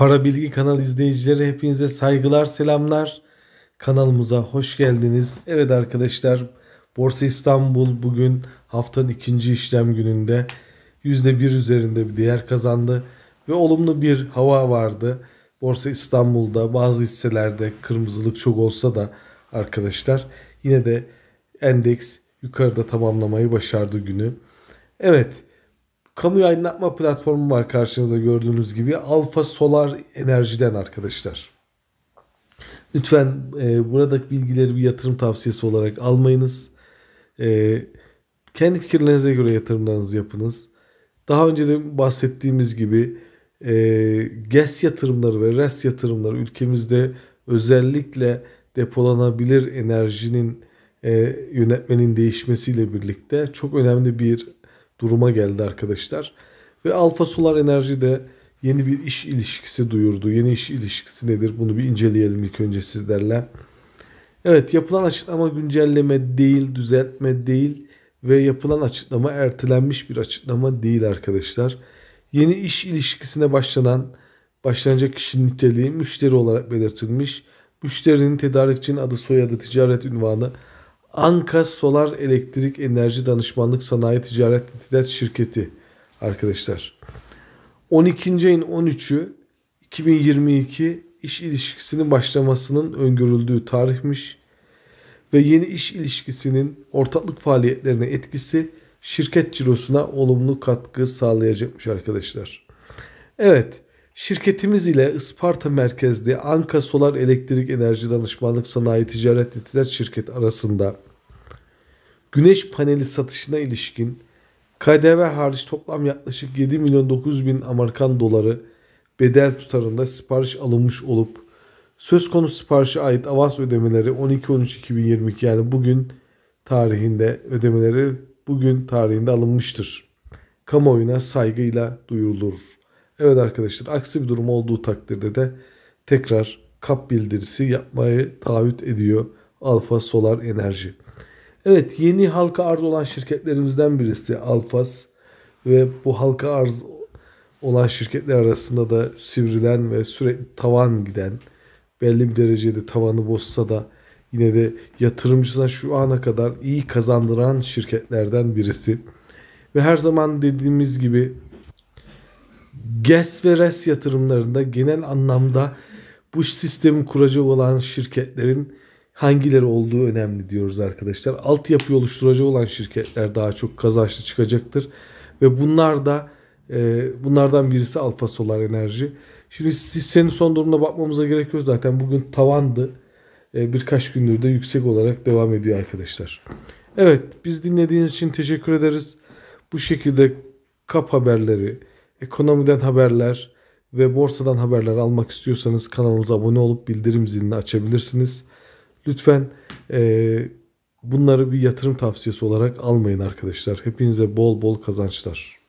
Para Bilgi kanal izleyicileri hepinize saygılar, selamlar. Kanalımıza hoş geldiniz. Evet arkadaşlar, Borsa İstanbul bugün haftanın ikinci işlem gününde %1 üzerinde bir değer kazandı ve olumlu bir hava vardı. Borsa İstanbul'da bazı hisselerde kırmızılık çok olsa da arkadaşlar yine de endeks yukarıda tamamlamayı başardı günü. Evet Kamu yayınlatma platformu var karşınızda gördüğünüz gibi. Alfa Solar Enerji'den arkadaşlar. Lütfen e, buradaki bilgileri bir yatırım tavsiyesi olarak almayınız. E, kendi fikirlerinize göre yatırımlarınızı yapınız. Daha önce de bahsettiğimiz gibi e, GES yatırımları ve RES yatırımları ülkemizde özellikle depolanabilir enerjinin e, yönetmenin değişmesiyle birlikte çok önemli bir duruma geldi arkadaşlar. Ve Alfa Solar Enerji de yeni bir iş ilişkisi duyurdu. Yeni iş ilişkisi nedir? Bunu bir inceleyelim ilk önce sizlerle. Evet yapılan açıklama güncelleme değil, düzeltme değil ve yapılan açıklama ertelenmiş bir açıklama değil arkadaşlar. Yeni iş ilişkisine başlanan başlanacak kişinin niteliği müşteri olarak belirtilmiş. Müşterinin tedarikçinin adı, soyadı, ticaret ünvanı, Anka Solar Elektrik Enerji Danışmanlık Sanayi Ticaret Nitidert Şirketi arkadaşlar. 12. ayın 13'ü 2022 iş ilişkisinin başlamasının öngörüldüğü tarihmiş ve yeni iş ilişkisinin ortaklık faaliyetlerine etkisi şirket cirosuna olumlu katkı sağlayacakmış arkadaşlar. Evet Şirketimiz ile Isparta merkezli Anka Solar Elektrik Enerji Danışmanlık Sanayi Ticaret İtiler Şirket arasında güneş paneli satışına ilişkin KDV hariç toplam yaklaşık 7 milyon 9 bin Amerikan doları bedel tutarında sipariş alınmış olup söz konusu siparişe ait avans ödemeleri 12-13-2022 yani bugün tarihinde ödemeleri bugün tarihinde alınmıştır. Kamuoyuna saygıyla duyurulur. Evet arkadaşlar aksi bir durum olduğu takdirde de tekrar kap bildirisi yapmayı taahhüt ediyor Alfa Solar Enerji. Evet yeni halka arz olan şirketlerimizden birisi Alfas ve bu halka arz olan şirketler arasında da sivrilen ve sürekli tavan giden belli bir derecede tavanı bozsa da yine de yatırımcısına şu ana kadar iyi kazandıran şirketlerden birisi. Ve her zaman dediğimiz gibi GES ve RES yatırımlarında genel anlamda bu sistemin kuracağı olan şirketlerin hangileri olduğu önemli diyoruz arkadaşlar. Altyapı oluşturacağı olan şirketler daha çok kazançlı çıkacaktır. Ve bunlar da e, bunlardan birisi Alfa Solar Enerji. Şimdi senin son durumuna bakmamıza gerek yok zaten. Bugün tavandı. E, birkaç gündür de yüksek olarak devam ediyor arkadaşlar. Evet biz dinlediğiniz için teşekkür ederiz. Bu şekilde kap haberleri, ekonomiden haberler ve borsadan haberler almak istiyorsanız kanalımıza abone olup bildirim zilini açabilirsiniz. Lütfen e, bunları bir yatırım tavsiyesi olarak almayın arkadaşlar. Hepinize bol bol kazançlar.